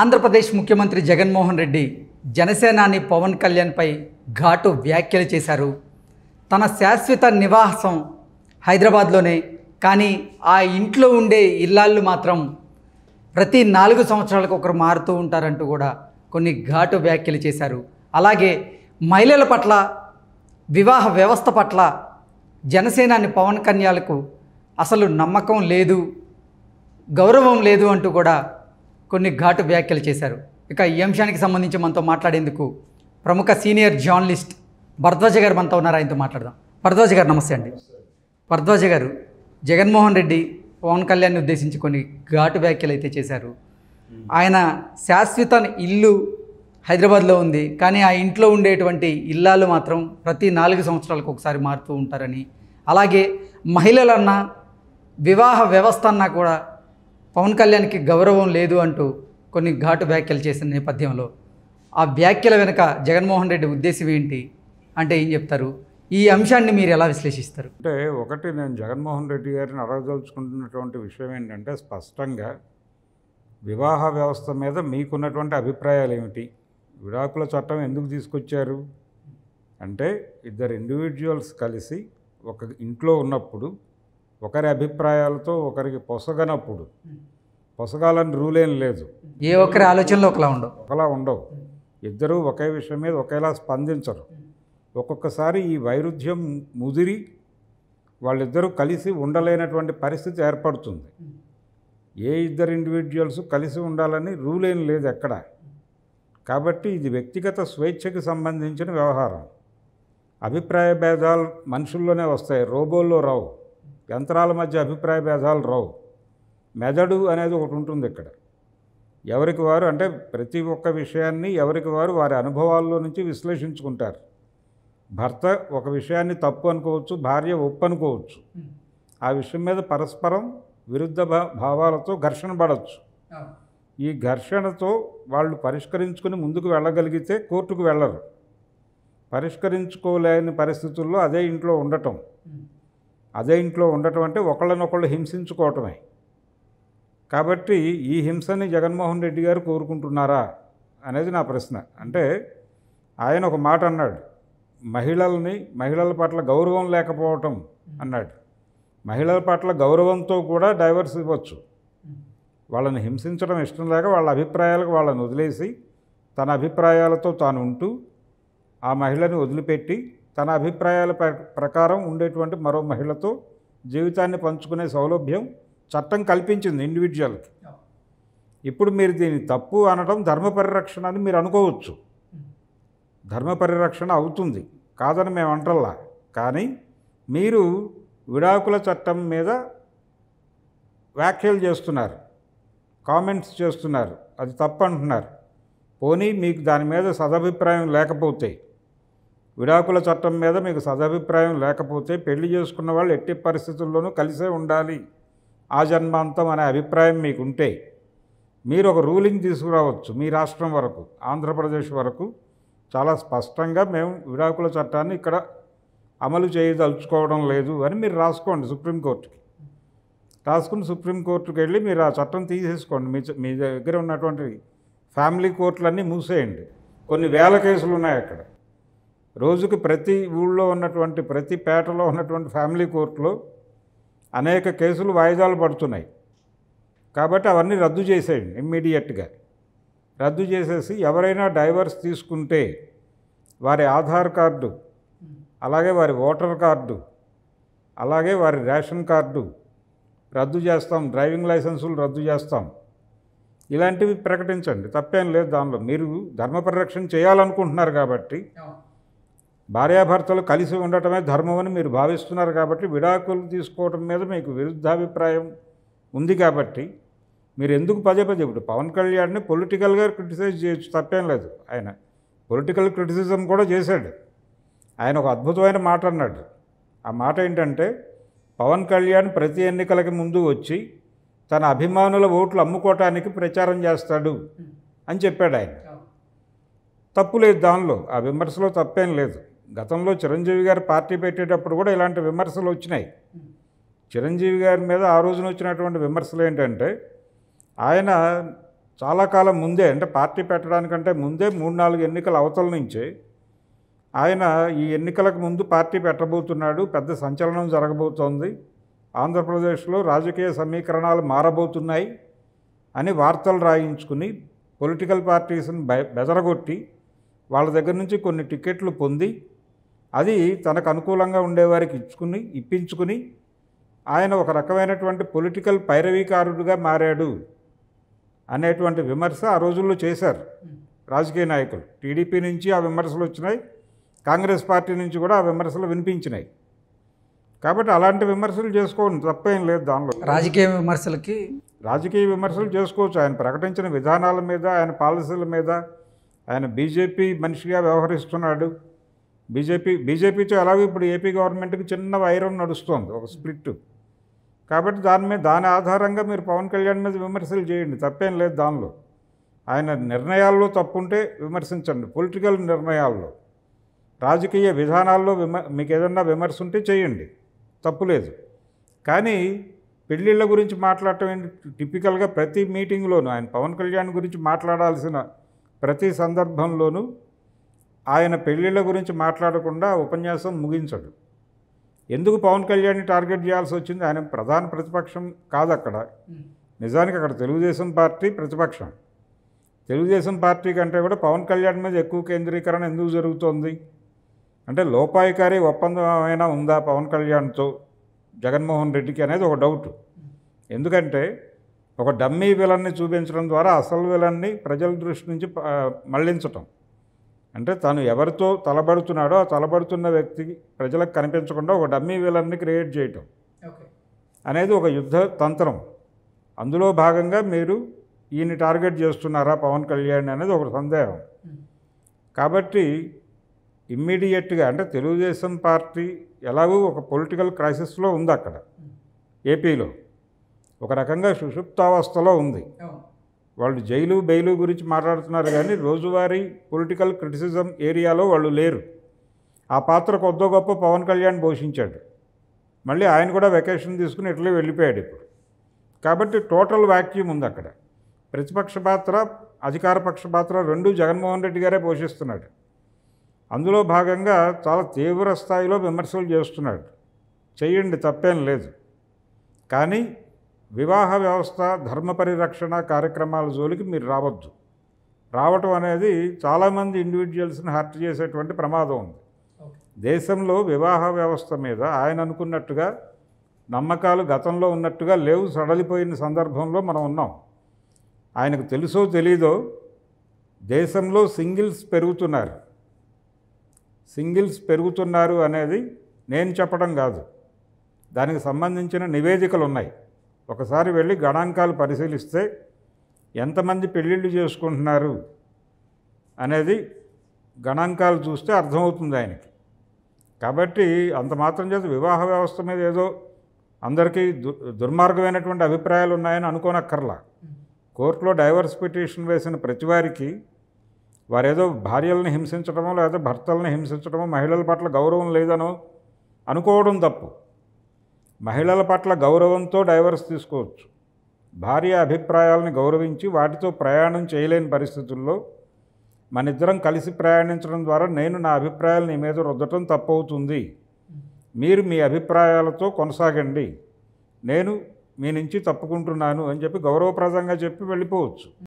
ఆంధ్రప్రదేశ్ ముఖ్యమంత్రి జగన్మోహన్ రెడ్డి జనసేనాని పవన్ కళ్యాణ్పై ఘాటు వ్యాఖ్యలు చేశారు తన శాశ్వత నివాసం హైదరాబాద్లోనే కానీ ఆ ఇంట్లో ఉండే ఇల్లాళ్ళు మాత్రం ప్రతి నాలుగు సంవత్సరాలకు ఒకరు మారుతూ ఉంటారంటూ కూడా కొన్ని ఘాటు వ్యాఖ్యలు చేశారు అలాగే మహిళల పట్ల వివాహ వ్యవస్థ పట్ల జనసేనాని పవన్ కన్యాలకు అసలు నమ్మకం లేదు గౌరవం లేదు అంటూ కూడా కొన్ని ఘాటు వ్యాఖ్యలు చేశారు ఇక ఈ అంశానికి సంబంధించి మనతో మాట్లాడేందుకు ప్రముఖ సీనియర్ జర్నలిస్ట్ భరద్వాజ గారు మనతో ఉన్నారు ఆయనతో మాట్లాడదాం భరద్వాజ గారు నమస్తే అండి భరద్వాజ గారు జగన్మోహన్ రెడ్డి పవన్ కళ్యాణ్ని ఉద్దేశించి కొన్ని ఘాటు వ్యాఖ్యలు అయితే చేశారు ఆయన శాశ్వత ఇల్లు హైదరాబాద్లో ఉంది కానీ ఆ ఇంట్లో ఉండేటువంటి ఇల్లాలు మాత్రం ప్రతి నాలుగు సంవత్సరాలకు ఒకసారి మారుతూ ఉంటారని అలాగే మహిళలన్నా వివాహ వ్యవస్థ అన్నా కూడా పవన్ కళ్యాణ్కి గౌరవం లేదు అంటూ కొన్ని ఘాటు వ్యాఖ్యలు చేసిన నేపథ్యంలో ఆ వ్యాఖ్యల వెనుక జగన్మోహన్ రెడ్డి ఉద్దేశం ఏంటి అంటే ఏం చెప్తారు ఈ అంశాన్ని మీరు ఎలా విశ్లేషిస్తారు అంటే ఒకటి నేను జగన్మోహన్ రెడ్డి గారిని అడగదలుచుకుంటున్నటువంటి విషయం ఏంటంటే స్పష్టంగా వివాహ వ్యవస్థ మీద మీకున్నటువంటి అభిప్రాయాలు ఏమిటి విడాకుల చట్టం ఎందుకు తీసుకొచ్చారు అంటే ఇద్దరు ఇండివిజువల్స్ కలిసి ఒక ఇంట్లో ఉన్నప్పుడు ఒకరి అభిప్రాయాలతో ఒకరికి పొసగనప్పుడు పొసగాలని రూల్ ఏం లేదు ఏ ఒక్కరి ఆలోచనలు ఒకలా ఉండవు ఒకలా ఉండవు ఇద్దరూ ఒకే విషయం మీద ఒకేలా స్పందించరు ఒక్కొక్కసారి ఈ వైరుధ్యం ముదిరి వాళ్ళిద్దరూ కలిసి ఉండలేనటువంటి పరిస్థితి ఏర్పడుతుంది ఏ ఇద్దరు ఇండివిజువల్స్ కలిసి ఉండాలని రూల్ ఏం లేదు ఎక్కడ కాబట్టి ఇది వ్యక్తిగత స్వేచ్ఛకి సంబంధించిన వ్యవహారం అభిప్రాయ భేదాలు మనుషుల్లోనే వస్తాయి రోబోల్లో రావు యంత్రాల మధ్య అభిప్రాయ భేదాలు రావు మెదడు అనేది ఒకటి ఉంటుంది ఇక్కడ ఎవరికి వారు అంటే ప్రతి ఒక్క విషయాన్ని ఎవరికి వారు వారి అనుభవాల్లో నుంచి విశ్లేషించుకుంటారు భర్త ఒక విషయాన్ని తప్పు అనుకోవచ్చు భార్య ఒప్పు అనుకోవచ్చు ఆ విషయం మీద పరస్పరం విరుద్ధ భావాలతో ఘర్షణ పడవచ్చు ఈ ఘర్షణతో వాళ్ళు పరిష్కరించుకుని ముందుకు వెళ్ళగలిగితే కోర్టుకు వెళ్ళరు పరిష్కరించుకోలేని పరిస్థితుల్లో అదే ఇంట్లో ఉండటం అదే ఇంట్లో ఉండటం అంటే ఒకళ్ళనొకళ్ళు హింసించుకోవటమే కాబట్టి ఈ హింసని జగన్మోహన్ రెడ్డి గారు కోరుకుంటున్నారా అనేది నా ప్రశ్న అంటే ఆయన ఒక మాట అన్నాడు మహిళల్ని మహిళల పట్ల గౌరవం లేకపోవటం అన్నాడు మహిళల పట్ల గౌరవంతో కూడా డైవర్స్ ఇవ్వచ్చు వాళ్ళని హింసించడం ఇష్టం లేక వాళ్ళ అభిప్రాయాలకు వాళ్ళని వదిలేసి తన అభిప్రాయాలతో తాను ఉంటూ ఆ మహిళని వదిలిపెట్టి తన అభిప్రాయాల ప్రకారం ఉండేటువంటి మరో మహిళతో జీవితాన్ని పంచుకునే సౌలభ్యం చట్టం కల్పించింది ఇండివిజువల్కి ఇప్పుడు మీరు దీన్ని తప్పు అనడం ధర్మ పరిరక్షణ అని మీరు అనుకోవచ్చు ధర్మ పరిరక్షణ అవుతుంది కాదని మేము అంటల్లా కానీ మీరు విడాకుల చట్టం మీద వ్యాఖ్యలు చేస్తున్నారు కామెంట్స్ చేస్తున్నారు అది తప్పు అంటున్నారు పోనీ మీకు దాని మీద సదభిప్రాయం లేకపోతే విడాకుల చట్టం మీద మీకు సదభిప్రాయం లేకపోతే పెళ్లి చేసుకున్న వాళ్ళు ఎట్టి పరిస్థితుల్లోనూ కలిసే ఉండాలి ఆ జన్మాంతం అనే అభిప్రాయం మీకుంటే మీరు ఒక రూలింగ్ తీసుకురావచ్చు మీ రాష్ట్రం వరకు ఆంధ్రప్రదేశ్ వరకు చాలా స్పష్టంగా మేము విడాకుల చట్టాన్ని ఇక్కడ అమలు చేయదలుచుకోవడం లేదు అని మీరు రాసుకోండి సుప్రీంకోర్టుకి రాసుకుని సుప్రీంకోర్టుకి వెళ్ళి మీరు ఆ చట్టం తీసేసుకోండి మీ మీ దగ్గర ఉన్నటువంటి ఫ్యామిలీ కోర్టులన్నీ మూసేయండి కొన్ని వేల కేసులు ఉన్నాయి అక్కడ రోజుకి ప్రతి ఊళ్ళో ఉన్నటువంటి ప్రతి పేటలో ఉన్నటువంటి ఫ్యామిలీ కోర్టులో అనేక కేసులు వాయిదాలు పడుతున్నాయి కాబట్టి అవన్నీ రద్దు చేసేయండి ఇమ్మీడియట్గా రద్దు చేసేసి ఎవరైనా డైవర్స్ తీసుకుంటే వారి ఆధార్ కార్డు అలాగే వారి ఓటర్ కార్డు అలాగే వారి రేషన్ కార్డు రద్దు చేస్తాం డ్రైవింగ్ లైసెన్సులు రద్దు చేస్తాం ఇలాంటివి ప్రకటించండి తప్పేం లేదు దానిలో మీరు ధర్మ పరిరక్షణ చేయాలనుకుంటున్నారు కాబట్టి భార్యాభర్తలు కలిసి ఉండటమే ధర్మమని మీరు భావిస్తున్నారు కాబట్టి విడాకులు తీసుకోవడం మీద మీకు విరుద్ధాభిప్రాయం ఉంది కాబట్టి మీరు ఎందుకు పదే పదే ఇప్పుడు పవన్ కళ్యాణ్ని పొలిటికల్గా క్రిటిసైజ్ చేయొచ్చు తప్పేం లేదు ఆయన పొలిటికల్ క్రిటిసిజం కూడా చేశాడు ఆయన ఒక అద్భుతమైన మాట అన్నాడు ఆ మాట ఏంటంటే పవన్ కళ్యాణ్ ప్రతి ఎన్నికలకి ముందు వచ్చి తన అభిమానుల ఓట్లు అమ్ముకోవటానికి ప్రచారం చేస్తాడు అని చెప్పాడు ఆయన తప్పు లేదు దానిలో ఆ విమర్శలో తప్పేం లేదు గతంలో చిరంజీవి గారు పార్టీ పెట్టేటప్పుడు కూడా ఇలాంటి విమర్శలు వచ్చినాయి చిరంజీవి గారి మీద ఆ రోజున వచ్చినటువంటి విమర్శలు ఏంటంటే ఆయన చాలా కాలం ముందే అంటే పార్టీ పెట్టడానికంటే ముందే మూడు నాలుగు ఎన్నికల అవతల నుంచి ఆయన ఈ ఎన్నికలకు ముందు పార్టీ పెట్టబోతున్నాడు పెద్ద సంచలనం జరగబోతోంది ఆంధ్రప్రదేశ్లో రాజకీయ సమీకరణాలు మారబోతున్నాయి అని వార్తలు రాయించుకుని పొలిటికల్ పార్టీస్ని బెదరగొట్టి వాళ్ళ దగ్గర నుంచి కొన్ని టికెట్లు పొంది అది తనకు అనుకూలంగా ఉండేవారికి ఇచ్చుకుని ఇప్పించుకుని ఆయన ఒక రకమైనటువంటి పొలిటికల్ పైరవీకారుడుగా మారాడు అనేటువంటి విమర్శ ఆ రోజుల్లో చేశారు రాజకీయ నాయకులు టీడీపీ నుంచి ఆ విమర్శలు వచ్చినాయి కాంగ్రెస్ పార్టీ నుంచి కూడా ఆ విమర్శలు వినిపించినాయి కాబట్టి అలాంటి విమర్శలు చేసుకోండి తప్పేం లేదు దానిలో రాజకీయ విమర్శలకి రాజకీయ విమర్శలు చేసుకోవచ్చు ఆయన ప్రకటించిన విధానాల మీద ఆయన పాలసీల మీద ఆయన బీజేపీ మనిషిగా వ్యవహరిస్తున్నాడు బీజేపీ బీజేపీతో ఎలాగో ఇప్పుడు ఏపీ గవర్నమెంట్కి చిన్న వైరం నడుస్తుంది ఒక స్ప్లిట్ కాబట్టి దాని మీద దాని ఆధారంగా మీరు పవన్ కళ్యాణ్ మీద విమర్శలు చేయండి తప్పేం లేదు దానిలో ఆయన నిర్ణయాల్లో తప్పుంటే విమర్శించండి పొలిటికల్ నిర్ణయాల్లో రాజకీయ విధానాల్లో విమ మీకు ఏదన్నా విమర్శ ఉంటే చేయండి తప్పు లేదు కానీ పెళ్ళిళ్ళ గురించి మాట్లాడటం ఏంటి టిపికల్గా ప్రతి మీటింగ్లోనూ ఆయన పవన్ కళ్యాణ్ గురించి మాట్లాడాల్సిన ప్రతి సందర్భంలోనూ ఆయన పెళ్ళిళ్ళ గురించి మాట్లాడకుండా ఉపన్యాసం ముగించడు ఎందుకు పవన్ కళ్యాణ్ని టార్గెట్ చేయాల్సి వచ్చింది ఆయన ప్రధాన ప్రతిపక్షం కాదు అక్కడ నిజానికి అక్కడ తెలుగుదేశం పార్టీ ప్రతిపక్షం తెలుగుదేశం పార్టీ కంటే కూడా పవన్ కళ్యాణ్ మీద ఎక్కువ కేంద్రీకరణ ఎందుకు జరుగుతోంది అంటే లోపాయికారి ఏమైనా ఉందా పవన్ కళ్యాణ్తో జగన్మోహన్ రెడ్డికి అనేది ఒక డౌట్ ఎందుకంటే ఒక డమ్మీ విలన్ని చూపించడం ద్వారా అసలు విలన్ని ప్రజల దృష్టి నుంచి మళ్లించటం అంటే తను ఎవరితో తలబడుతున్నాడో ఆ తలబడుతున్న వ్యక్తి ప్రజలకు కనిపించకుండా ఒక డమ్మీ విలన్ని క్రియేట్ చేయటం అనేది ఒక యుద్ధ తంత్రం అందులో భాగంగా మీరు ఈయన టార్గెట్ చేస్తున్నారా పవన్ కళ్యాణ్ అనేది ఒక సందేహం కాబట్టి ఇమ్మీడియట్గా అంటే తెలుగుదేశం పార్టీ ఎలాగూ ఒక పొలిటికల్ క్రైసిస్లో ఉంది అక్కడ ఏపీలో ఒక రకంగా సుషుప్తావస్థలో ఉంది వాళ్ళు జైలు బెయిలు గురించి మాట్లాడుతున్నారు కానీ రోజువారీ పొలిటికల్ క్రిటిసిజం ఏరియాలో వాళ్ళు లేరు ఆ పాత్ర కొద్ద గొప్ప పవన్ కళ్యాణ్ పోషించాడు మళ్ళీ ఆయన కూడా వెకేషన్ తీసుకుని ఇట్లే వెళ్ళిపోయాడు ఇప్పుడు కాబట్టి టోటల్ వ్యాక్యూమ్ ఉంది అక్కడ ప్రతిపక్ష పాత్ర అధికార పక్ష పాత్ర రెండు జగన్మోహన్ రెడ్డి గారే పోషిస్తున్నాడు అందులో భాగంగా చాలా తీవ్ర స్థాయిలో విమర్శలు చేస్తున్నాడు చేయండి తప్పేం లేదు కానీ వివాహ వ్యవస్థ ధర్మ పరిరక్షణ కార్యక్రమాల జోలికి మీరు రావద్దు రావటం అనేది చాలామంది ఇండివిజువల్స్ని హర్ట్ చేసేటువంటి ప్రమాదం ఉంది దేశంలో వివాహ వ్యవస్థ మీద ఆయన అనుకున్నట్టుగా నమ్మకాలు గతంలో ఉన్నట్టుగా లేవు సడలిపోయిన సందర్భంలో మనం ఉన్నాం ఆయనకు తెలుసో తెలీదో దేశంలో సింగిల్స్ పెరుగుతున్నారు సింగిల్స్ పెరుగుతున్నారు అనేది నేను చెప్పడం కాదు దానికి సంబంధించిన నివేదికలు ఉన్నాయి ఒకసారి వెళ్ళి గణాంకాలు పరిశీలిస్తే ఎంతమంది పెళ్ళిళ్ళు చేసుకుంటున్నారు అనేది గణాంకాలు చూస్తే అర్థమవుతుంది ఆయనకి కాబట్టి అంత మాత్రం చేత వివాహ వ్యవస్థ మీద ఏదో అందరికీ దుర్మార్గమైనటువంటి అభిప్రాయాలు ఉన్నాయని అనుకోనక్కర్లా కోర్టులో డైవర్స్ పిటిషన్ వేసిన ప్రతివారికి వారేదో భార్యలను హింసించడమో లేదా భర్తలను హింసించడమో మహిళల పట్ల గౌరవం లేదనో అనుకోవడం తప్పు మహిళల పట్ల గౌరవంతో డైవర్స్ తీసుకోవచ్చు భార్య అభిప్రాయాలను గౌరవించి వాటితో ప్రయాణం చేయలేని పరిస్థితుల్లో మనిద్దరం కలిసి ప్రయాణించడం ద్వారా నేను నా అభిప్రాయాలు నీ మీద రుద్దటం తప్పవుతుంది మీరు మీ అభిప్రాయాలతో కొనసాగండి నేను మీ నుంచి తప్పుకుంటున్నాను అని చెప్పి గౌరవప్రదంగా చెప్పి వెళ్ళిపోవచ్చు